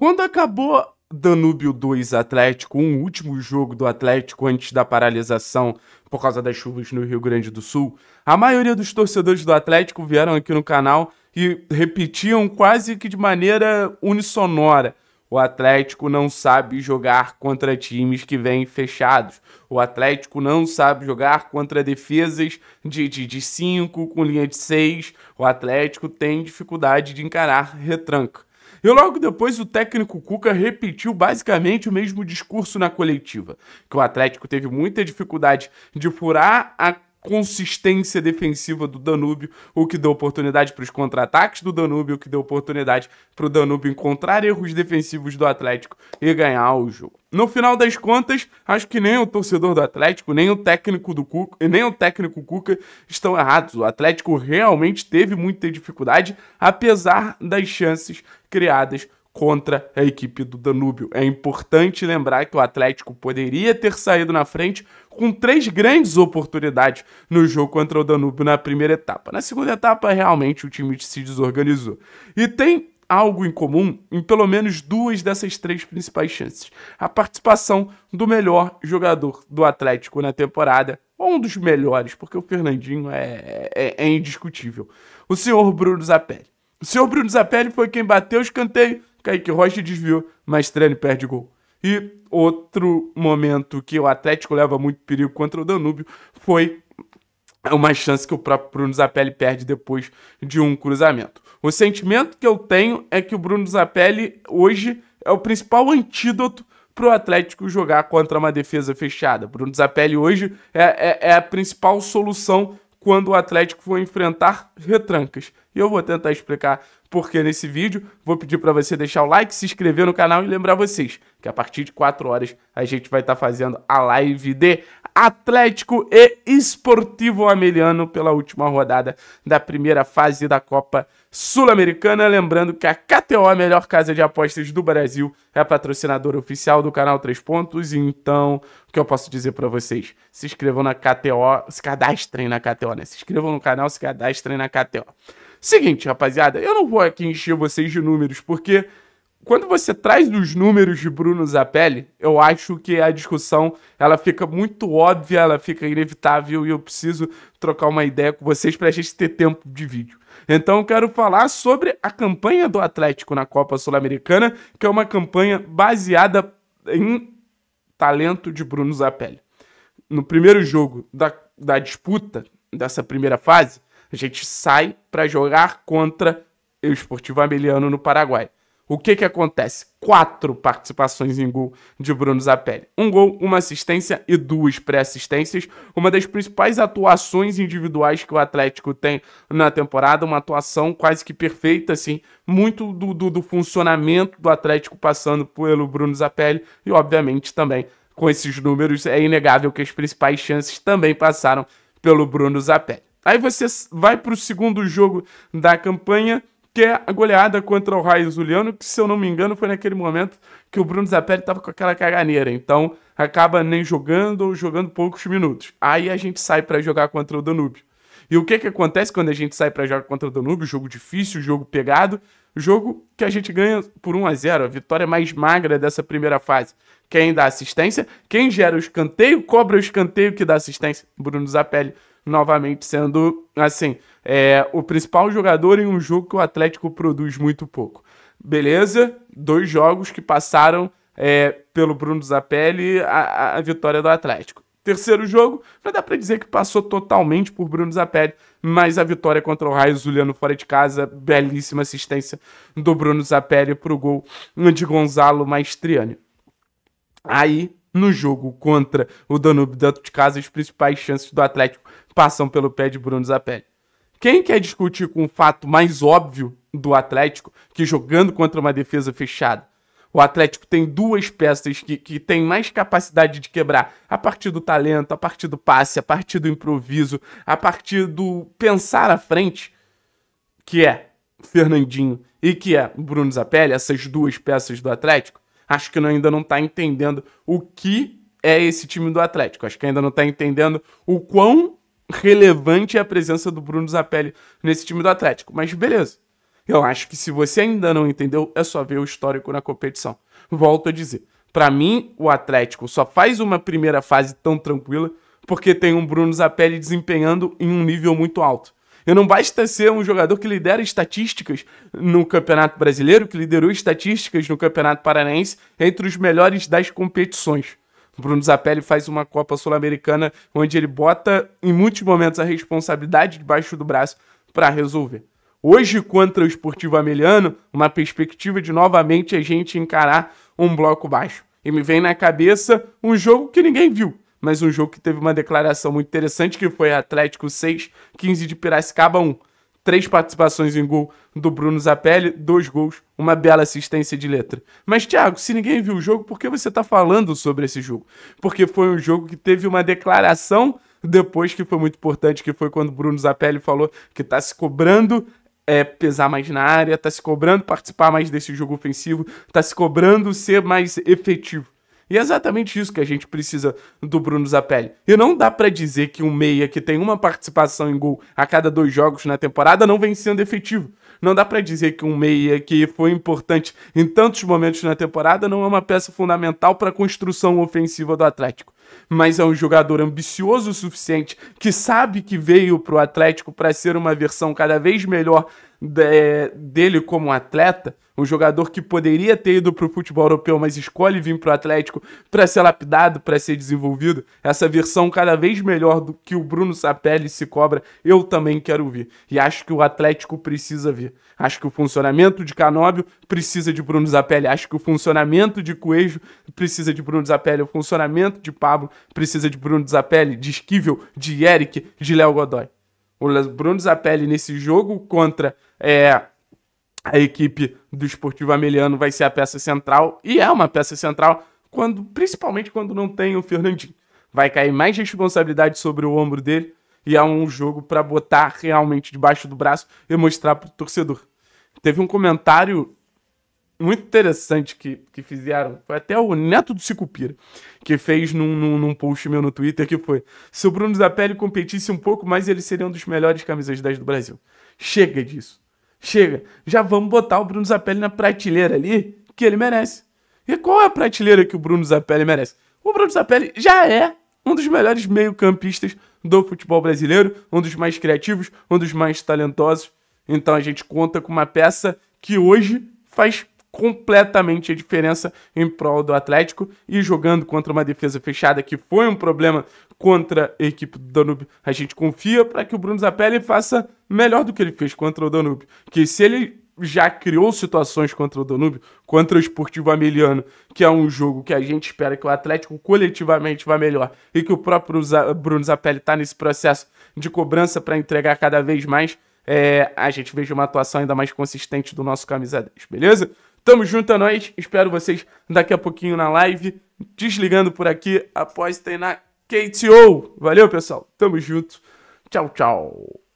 Quando acabou Danúbio 2 Atlético, um último jogo do Atlético antes da paralisação por causa das chuvas no Rio Grande do Sul, a maioria dos torcedores do Atlético vieram aqui no canal e repetiam quase que de maneira unissonora. O Atlético não sabe jogar contra times que vêm fechados. O Atlético não sabe jogar contra defesas de 5 de, cinco, com linha de 6. O Atlético tem dificuldade de encarar retranca. E logo depois o técnico Cuca repetiu basicamente o mesmo discurso na coletiva, que o Atlético teve muita dificuldade de furar a consistência defensiva do Danúbio, o que deu oportunidade para os contra-ataques do Danúbio, o que deu oportunidade para o Danúbio encontrar erros defensivos do Atlético e ganhar o jogo. No final das contas, acho que nem o torcedor do Atlético, nem o técnico do Cuca, nem o técnico Cuca estão errados. O Atlético realmente teve muita dificuldade, apesar das chances criadas contra a equipe do Danúbio. É importante lembrar que o Atlético poderia ter saído na frente com três grandes oportunidades no jogo contra o Danúbio na primeira etapa. Na segunda etapa, realmente o time se desorganizou. E tem algo em comum em pelo menos duas dessas três principais chances: a participação do melhor jogador do Atlético na temporada, um dos melhores, porque o Fernandinho é, é, é indiscutível, o senhor Bruno Zapelli. O senhor Bruno Zapelli foi quem bateu o escanteio Kaique Rocha desviou, mas Mastrelli perde gol. E outro momento que o Atlético leva muito perigo contra o Danúbio foi uma chance que o próprio Bruno Zapelli perde depois de um cruzamento. O sentimento que eu tenho é que o Bruno Zapelli hoje é o principal antídoto para o Atlético jogar contra uma defesa fechada. Bruno Zapelli hoje é, é, é a principal solução quando o Atlético for enfrentar retrancas. E eu vou tentar explicar porque nesse vídeo vou pedir para você deixar o like, se inscrever no canal e lembrar vocês que a partir de 4 horas a gente vai estar tá fazendo a live de Atlético e Esportivo Ameliano pela última rodada da primeira fase da Copa Sul-Americana. Lembrando que a KTO, a melhor casa de apostas do Brasil, é patrocinadora oficial do canal 3 Pontos. Então, o que eu posso dizer para vocês? Se inscrevam na KTO, se cadastrem na KTO, né? Se inscrevam no canal, se cadastrem na KTO. Seguinte, rapaziada, eu não vou aqui encher vocês de números, porque quando você traz dos números de Bruno Zapelli, eu acho que a discussão ela fica muito óbvia, ela fica inevitável e eu preciso trocar uma ideia com vocês para a gente ter tempo de vídeo. Então eu quero falar sobre a campanha do Atlético na Copa Sul-Americana, que é uma campanha baseada em talento de Bruno Zapelli. No primeiro jogo da, da disputa dessa primeira fase, a gente sai para jogar contra o Esportivo Ameliano no Paraguai. O que que acontece? Quatro participações em gol de Bruno Zapelli. Um gol, uma assistência e duas pré-assistências. Uma das principais atuações individuais que o Atlético tem na temporada. Uma atuação quase que perfeita, assim. Muito do, do, do funcionamento do Atlético passando pelo Bruno Zapelli. E, obviamente, também com esses números, é inegável que as principais chances também passaram pelo Bruno Zapelli. Aí você vai para o segundo jogo da campanha, que é a goleada contra o Raio Zuliano, que se eu não me engano foi naquele momento que o Bruno Zapelli estava com aquela caganeira, então acaba nem jogando ou jogando poucos minutos. Aí a gente sai para jogar contra o Danúbio. E o que, que acontece quando a gente sai para jogar contra o Danúbio? Jogo difícil, jogo pegado, jogo que a gente ganha por 1 a 0 a vitória mais magra dessa primeira fase. Quem dá assistência, quem gera o escanteio, cobra o escanteio que dá assistência, Bruno Zapelli novamente sendo assim, é, o principal jogador em um jogo que o Atlético produz muito pouco. Beleza? Dois jogos que passaram é, pelo Bruno Zapelli a, a vitória do Atlético. Terceiro jogo, não dá para dizer que passou totalmente por Bruno Zapelli, mas a vitória contra o Raio Zuliano fora de casa, belíssima assistência do Bruno Zapelli pro gol de Gonzalo Maestriani. Aí, no jogo contra o Danube dentro de casa, as principais chances do Atlético passam pelo pé de Bruno Zapelli. Quem quer discutir com o fato mais óbvio do Atlético, que jogando contra uma defesa fechada, o Atlético tem duas peças que, que tem mais capacidade de quebrar a partir do talento, a partir do passe, a partir do improviso, a partir do pensar à frente, que é Fernandinho e que é Bruno Zapelli, essas duas peças do Atlético. Acho que ainda não está entendendo o que é esse time do Atlético. Acho que ainda não está entendendo o quão relevante é a presença do Bruno Zapelli nesse time do Atlético. Mas beleza. Eu acho que se você ainda não entendeu, é só ver o histórico na competição. Volto a dizer. Para mim, o Atlético só faz uma primeira fase tão tranquila porque tem um Bruno Zapelli desempenhando em um nível muito alto. E não basta ser um jogador que lidera estatísticas no Campeonato Brasileiro, que liderou estatísticas no Campeonato Paranaense, entre os melhores das competições. O Bruno Zapelli faz uma Copa Sul-Americana onde ele bota, em muitos momentos, a responsabilidade debaixo do braço para resolver. Hoje, contra o Esportivo Ameliano, uma perspectiva de novamente a gente encarar um bloco baixo. E me vem na cabeça um jogo que ninguém viu, mas um jogo que teve uma declaração muito interessante, que foi Atlético 6, 15 de Piracicaba 1. Três participações em gol do Bruno Zapelli, dois gols, uma bela assistência de letra. Mas, Thiago, se ninguém viu o jogo, por que você está falando sobre esse jogo? Porque foi um jogo que teve uma declaração depois que foi muito importante, que foi quando Bruno Zapelli falou que está se cobrando é, pesar mais na área, está se cobrando participar mais desse jogo ofensivo, está se cobrando ser mais efetivo. E é exatamente isso que a gente precisa do Bruno Zapelli. E não dá para dizer que um meia que tem uma participação em gol a cada dois jogos na temporada não vem sendo efetivo. Não dá para dizer que um meia que foi importante em tantos momentos na temporada não é uma peça fundamental para a construção ofensiva do Atlético. Mas é um jogador ambicioso o suficiente que sabe que veio para o Atlético para ser uma versão cada vez melhor de, é, dele como atleta, um jogador que poderia ter ido para o futebol europeu, mas escolhe vir para o Atlético para ser lapidado, para ser desenvolvido. Essa versão cada vez melhor do que o Bruno Sapelli se cobra, eu também quero ver. E acho que o Atlético precisa ver. Acho que o funcionamento de Canóbio precisa de Bruno Sapelli. Acho que o funcionamento de Coelho precisa de Bruno Sapelli. O funcionamento de Pablo precisa de Bruno Sapelli, de Esquivel, de Eric, de Léo Godoy. O Bruno Zapelli nesse jogo contra é, a equipe do Esportivo Ameliano vai ser a peça central e é uma peça central quando principalmente quando não tem o Fernandinho. Vai cair mais responsabilidade sobre o ombro dele e é um jogo para botar realmente debaixo do braço e mostrar para o torcedor. Teve um comentário muito interessante que, que fizeram. Foi até o neto do Cicupira que fez num, num, num, post meu no Twitter que foi: se o Bruno Zapelli competisse um pouco mais, ele seria um dos melhores camisas 10 do Brasil. Chega disso. Chega. Já vamos botar o Bruno Zapelli na prateleira ali que ele merece. E qual é a prateleira que o Bruno Zapelli merece? O Bruno Zapelli já é um dos melhores meio-campistas do futebol brasileiro, um dos mais criativos, um dos mais talentosos. Então a gente conta com uma peça que hoje faz completamente a diferença em prol do Atlético e jogando contra uma defesa fechada que foi um problema contra a equipe do Danube. A gente confia para que o Bruno Zapelli faça melhor do que ele fez contra o Danube, que se ele já criou situações contra o Danube, contra o Esportivo Ameliano, que é um jogo que a gente espera que o Atlético coletivamente vá melhor e que o próprio Bruno Zapelli está nesse processo de cobrança para entregar cada vez mais, é, a gente veja uma atuação ainda mais consistente do nosso camisa 10, beleza? Tamo junto a é nós. Espero vocês daqui a pouquinho na live. Desligando por aqui. Apostem na KTO. Valeu, pessoal. Tamo junto. Tchau, tchau.